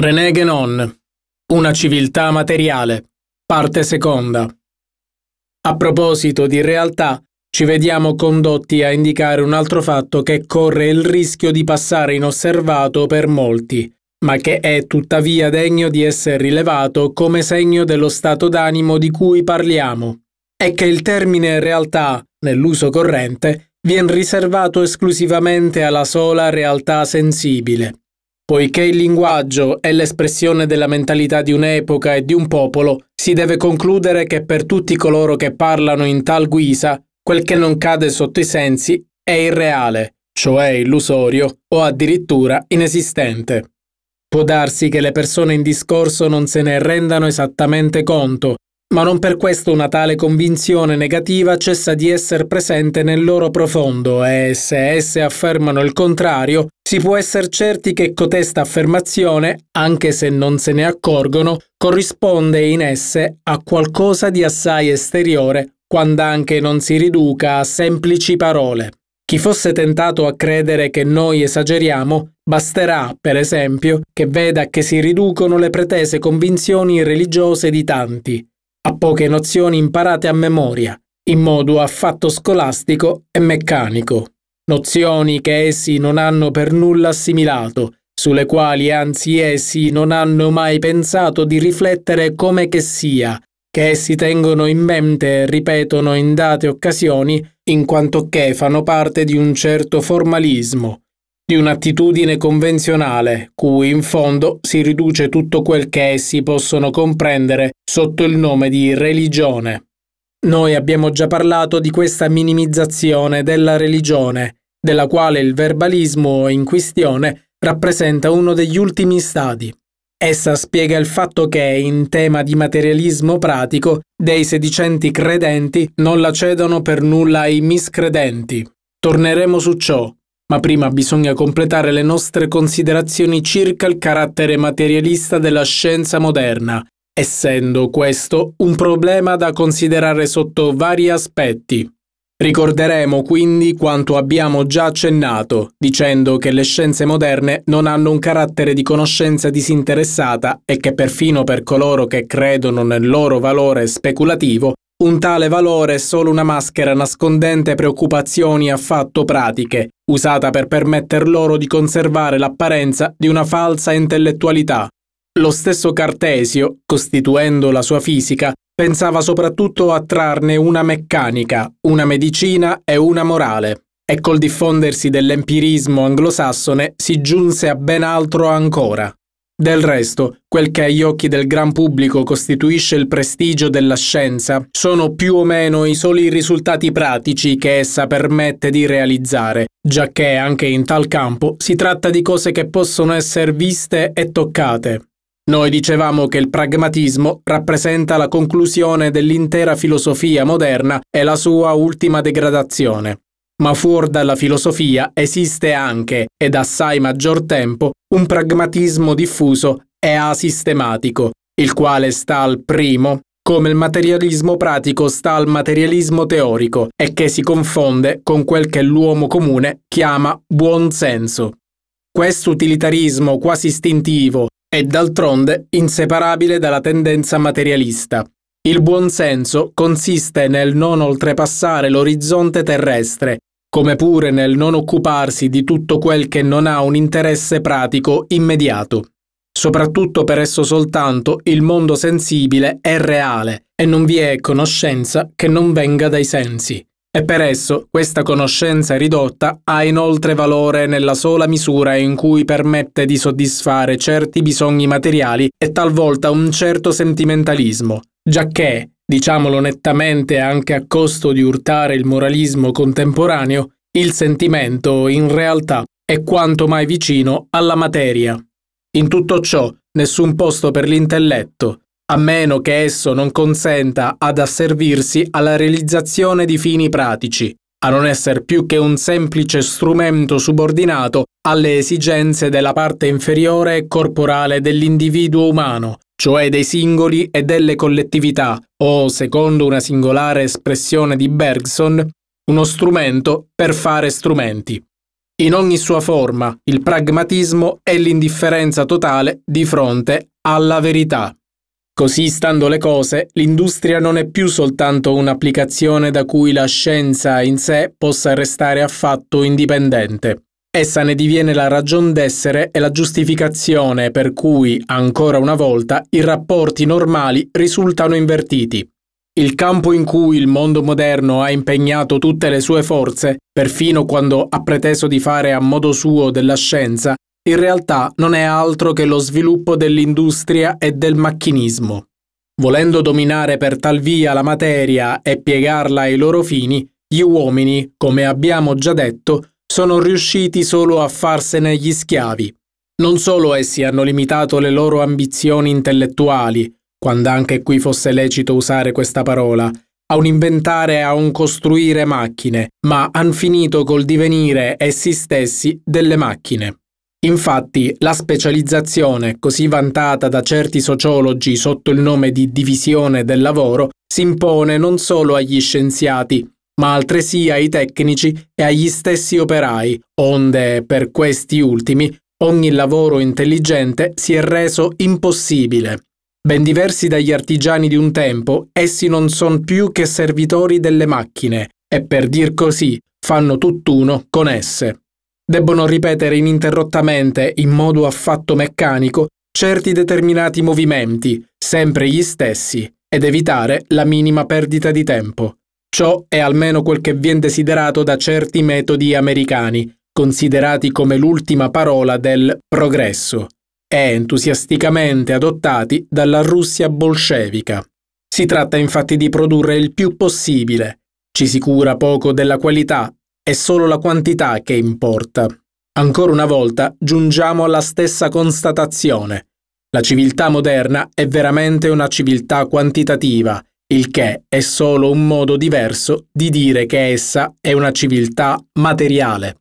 René Guénon, Una civiltà materiale, parte seconda. A proposito di realtà, ci vediamo condotti a indicare un altro fatto che corre il rischio di passare inosservato per molti, ma che è tuttavia degno di essere rilevato come segno dello stato d'animo di cui parliamo, è che il termine realtà, nell'uso corrente, viene riservato esclusivamente alla sola realtà sensibile Poiché il linguaggio è l'espressione della mentalità di un'epoca e di un popolo, si deve concludere che per tutti coloro che parlano in tal guisa, quel che non cade sotto i sensi è irreale, cioè illusorio o addirittura inesistente. Può darsi che le persone in discorso non se ne rendano esattamente conto, ma non per questo una tale convinzione negativa cessa di essere presente nel loro profondo e se esse affermano il contrario, si può essere certi che cotesta affermazione, anche se non se ne accorgono, corrisponde in esse a qualcosa di assai esteriore, quando anche non si riduca a semplici parole. Chi fosse tentato a credere che noi esageriamo, basterà, per esempio, che veda che si riducono le pretese convinzioni religiose di tanti, a poche nozioni imparate a memoria, in modo affatto scolastico e meccanico nozioni che essi non hanno per nulla assimilato, sulle quali anzi essi non hanno mai pensato di riflettere come che sia, che essi tengono in mente e ripetono in date occasioni, in quanto che fanno parte di un certo formalismo, di un'attitudine convenzionale, cui in fondo si riduce tutto quel che essi possono comprendere sotto il nome di religione. Noi abbiamo già parlato di questa minimizzazione della religione, della quale il verbalismo in questione rappresenta uno degli ultimi stadi. Essa spiega il fatto che, in tema di materialismo pratico, dei sedicenti credenti non la cedono per nulla ai miscredenti. Torneremo su ciò, ma prima bisogna completare le nostre considerazioni circa il carattere materialista della scienza moderna, essendo questo un problema da considerare sotto vari aspetti. Ricorderemo quindi quanto abbiamo già accennato, dicendo che le scienze moderne non hanno un carattere di conoscenza disinteressata e che perfino per coloro che credono nel loro valore speculativo, un tale valore è solo una maschera nascondente preoccupazioni affatto pratiche, usata per permetter loro di conservare l'apparenza di una falsa intellettualità, lo stesso Cartesio, costituendo la sua fisica, pensava soprattutto a trarne una meccanica, una medicina e una morale. E col diffondersi dell'empirismo anglosassone si giunse a ben altro ancora. Del resto, quel che agli occhi del gran pubblico costituisce il prestigio della scienza sono più o meno i soli risultati pratici che essa permette di realizzare, giacché anche in tal campo si tratta di cose che possono essere viste e toccate, noi dicevamo che il pragmatismo rappresenta la conclusione dell'intera filosofia moderna e la sua ultima degradazione. Ma fuori dalla filosofia esiste anche, ed assai maggior tempo, un pragmatismo diffuso e asistematico, il quale sta al primo, come il materialismo pratico sta al materialismo teorico e che si confonde con quel che l'uomo comune chiama buonsenso. Questo utilitarismo quasi istintivo è d'altronde inseparabile dalla tendenza materialista. Il buonsenso consiste nel non oltrepassare l'orizzonte terrestre, come pure nel non occuparsi di tutto quel che non ha un interesse pratico immediato. Soprattutto per esso soltanto il mondo sensibile è reale e non vi è conoscenza che non venga dai sensi. E per esso questa conoscenza ridotta ha inoltre valore nella sola misura in cui permette di soddisfare certi bisogni materiali e talvolta un certo sentimentalismo, giacché, diciamolo nettamente anche a costo di urtare il moralismo contemporaneo, il sentimento in realtà è quanto mai vicino alla materia. In tutto ciò nessun posto per l'intelletto, a meno che esso non consenta ad asservirsi alla realizzazione di fini pratici, a non essere più che un semplice strumento subordinato alle esigenze della parte inferiore e corporale dell'individuo umano, cioè dei singoli e delle collettività, o, secondo una singolare espressione di Bergson, uno strumento per fare strumenti. In ogni sua forma, il pragmatismo è l'indifferenza totale di fronte alla verità. Così stando le cose, l'industria non è più soltanto un'applicazione da cui la scienza in sé possa restare affatto indipendente. Essa ne diviene la ragion d'essere e la giustificazione per cui, ancora una volta, i rapporti normali risultano invertiti. Il campo in cui il mondo moderno ha impegnato tutte le sue forze, perfino quando ha preteso di fare a modo suo della scienza, in realtà non è altro che lo sviluppo dell'industria e del macchinismo. Volendo dominare per tal via la materia e piegarla ai loro fini, gli uomini, come abbiamo già detto, sono riusciti solo a farsene gli schiavi. Non solo essi hanno limitato le loro ambizioni intellettuali, quando anche qui fosse lecito usare questa parola, a un inventare e a un costruire macchine, ma han finito col divenire essi stessi delle macchine. Infatti, la specializzazione, così vantata da certi sociologi sotto il nome di divisione del lavoro, si impone non solo agli scienziati, ma altresì ai tecnici e agli stessi operai, onde, per questi ultimi, ogni lavoro intelligente si è reso impossibile. Ben diversi dagli artigiani di un tempo, essi non sono più che servitori delle macchine e, per dir così, fanno tutt'uno con esse debbono ripetere ininterrottamente, in modo affatto meccanico, certi determinati movimenti, sempre gli stessi, ed evitare la minima perdita di tempo. Ciò è almeno quel che viene desiderato da certi metodi americani, considerati come l'ultima parola del progresso, e entusiasticamente adottati dalla Russia bolscevica. Si tratta infatti di produrre il più possibile. Ci si cura poco della qualità è solo la quantità che importa. Ancora una volta giungiamo alla stessa constatazione. La civiltà moderna è veramente una civiltà quantitativa, il che è solo un modo diverso di dire che essa è una civiltà materiale.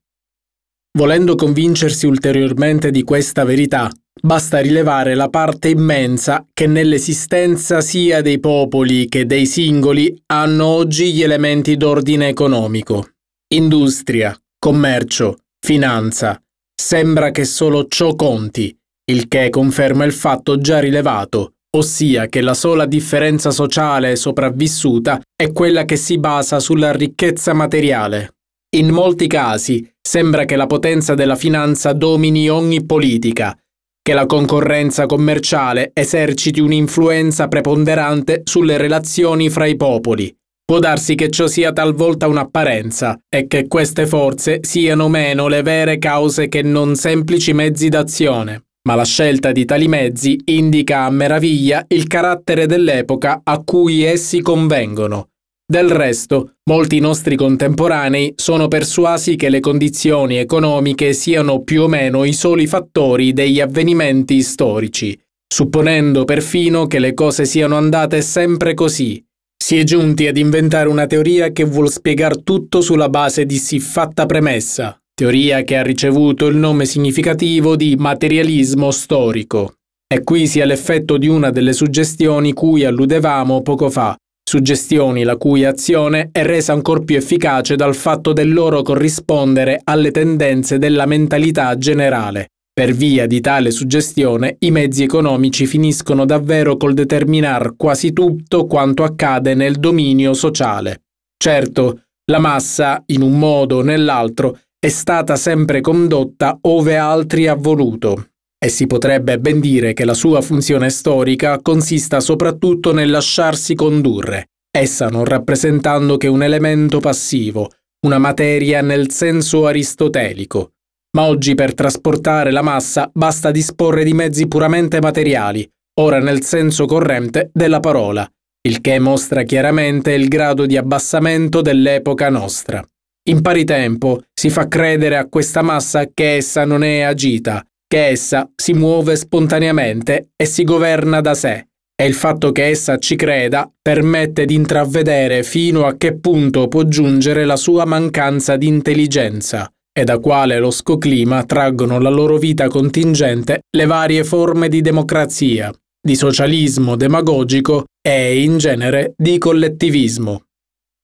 Volendo convincersi ulteriormente di questa verità, basta rilevare la parte immensa che nell'esistenza sia dei popoli che dei singoli hanno oggi gli elementi d'ordine economico. Industria, commercio, finanza. Sembra che solo ciò conti, il che conferma il fatto già rilevato, ossia che la sola differenza sociale sopravvissuta è quella che si basa sulla ricchezza materiale. In molti casi sembra che la potenza della finanza domini ogni politica, che la concorrenza commerciale eserciti un'influenza preponderante sulle relazioni fra i popoli, Può darsi che ciò sia talvolta un'apparenza e che queste forze siano meno le vere cause che non semplici mezzi d'azione, ma la scelta di tali mezzi indica a meraviglia il carattere dell'epoca a cui essi convengono. Del resto, molti nostri contemporanei sono persuasi che le condizioni economiche siano più o meno i soli fattori degli avvenimenti storici, supponendo perfino che le cose siano andate sempre così, si è giunti ad inventare una teoria che vuol spiegare tutto sulla base di siffatta premessa, teoria che ha ricevuto il nome significativo di materialismo storico. E qui si ha l'effetto di una delle suggestioni cui alludevamo poco fa, suggestioni la cui azione è resa ancor più efficace dal fatto del loro corrispondere alle tendenze della mentalità generale, per via di tale suggestione, i mezzi economici finiscono davvero col determinar quasi tutto quanto accade nel dominio sociale. Certo, la massa, in un modo o nell'altro, è stata sempre condotta ove altri ha voluto, e si potrebbe ben dire che la sua funzione storica consista soprattutto nel lasciarsi condurre, essa non rappresentando che un elemento passivo, una materia nel senso aristotelico, ma oggi per trasportare la massa basta disporre di mezzi puramente materiali, ora nel senso corrente della parola, il che mostra chiaramente il grado di abbassamento dell'epoca nostra. In pari tempo si fa credere a questa massa che essa non è agita, che essa si muove spontaneamente e si governa da sé, e il fatto che essa ci creda permette di intravedere fino a che punto può giungere la sua mancanza di intelligenza, e da quale lo scoclima traggono la loro vita contingente le varie forme di democrazia, di socialismo demagogico e, in genere, di collettivismo.